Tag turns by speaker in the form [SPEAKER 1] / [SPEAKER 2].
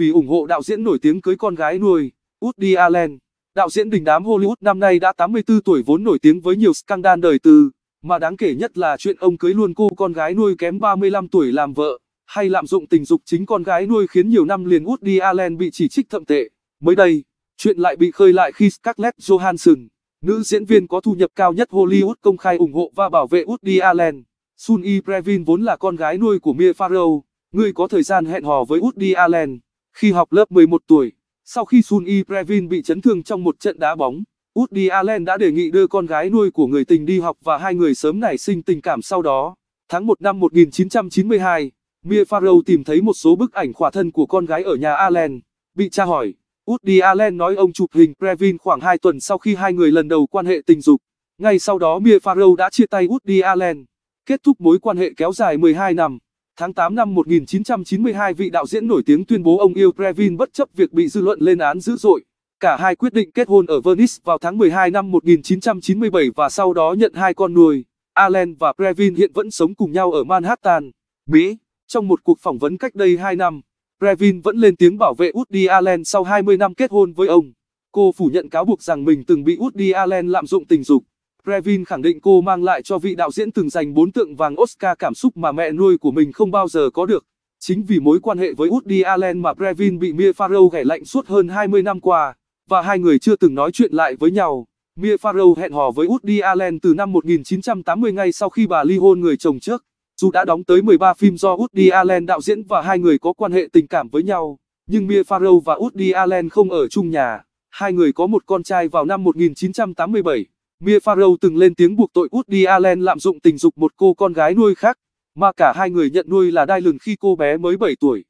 [SPEAKER 1] vì ủng hộ đạo diễn nổi tiếng cưới con gái nuôi, Woody Allen. Đạo diễn đình đám Hollywood năm nay đã 84 tuổi vốn nổi tiếng với nhiều scandal đời tư, mà đáng kể nhất là chuyện ông cưới luôn cô con gái nuôi kém 35 tuổi làm vợ, hay lạm dụng tình dục chính con gái nuôi khiến nhiều năm liền Woody Allen bị chỉ trích thậm tệ. Mới đây, chuyện lại bị khơi lại khi Scarlett Johansson, nữ diễn viên có thu nhập cao nhất Hollywood công khai ủng hộ và bảo vệ Woody Allen. Sun Ibrevin vốn là con gái nuôi của Mia Farrow, người có thời gian hẹn hò với Woody Allen. Khi học lớp 11 tuổi, sau khi Sun Y Previn bị chấn thương trong một trận đá bóng, Woody Allen đã đề nghị đưa con gái nuôi của người tình đi học và hai người sớm nảy sinh tình cảm sau đó. Tháng 1 năm 1992, Mia Farrow tìm thấy một số bức ảnh khỏa thân của con gái ở nhà Allen. Bị tra hỏi, Woody Allen nói ông chụp hình Previn khoảng 2 tuần sau khi hai người lần đầu quan hệ tình dục. Ngay sau đó Mia Farrow đã chia tay Woody Allen, kết thúc mối quan hệ kéo dài 12 năm. Tháng 8 năm 1992 vị đạo diễn nổi tiếng tuyên bố ông yêu Previn bất chấp việc bị dư luận lên án dữ dội. Cả hai quyết định kết hôn ở Venice vào tháng 12 năm 1997 và sau đó nhận hai con nuôi. Allen và Previn hiện vẫn sống cùng nhau ở Manhattan, Mỹ. Trong một cuộc phỏng vấn cách đây 2 năm, Previn vẫn lên tiếng bảo vệ Woody Allen sau 20 năm kết hôn với ông. Cô phủ nhận cáo buộc rằng mình từng bị Woody Allen lạm dụng tình dục. Revin khẳng định cô mang lại cho vị đạo diễn từng giành 4 tượng vàng Oscar cảm xúc mà mẹ nuôi của mình không bao giờ có được. Chính vì mối quan hệ với Woody Allen mà Revin bị Mia Farrow ghẻ lạnh suốt hơn 20 năm qua, và hai người chưa từng nói chuyện lại với nhau. Mia Farrow hẹn hò với Woody Allen từ năm 1980 ngay sau khi bà ly hôn người chồng trước. Dù đã đóng tới 13 phim do Woody Allen đạo diễn và hai người có quan hệ tình cảm với nhau, nhưng Mia Farrow và Woody Allen không ở chung nhà. Hai người có một con trai vào năm 1987. Mia Farrow từng lên tiếng buộc tội Woody Allen lạm dụng tình dục một cô con gái nuôi khác, mà cả hai người nhận nuôi là Dylan khi cô bé mới 7 tuổi.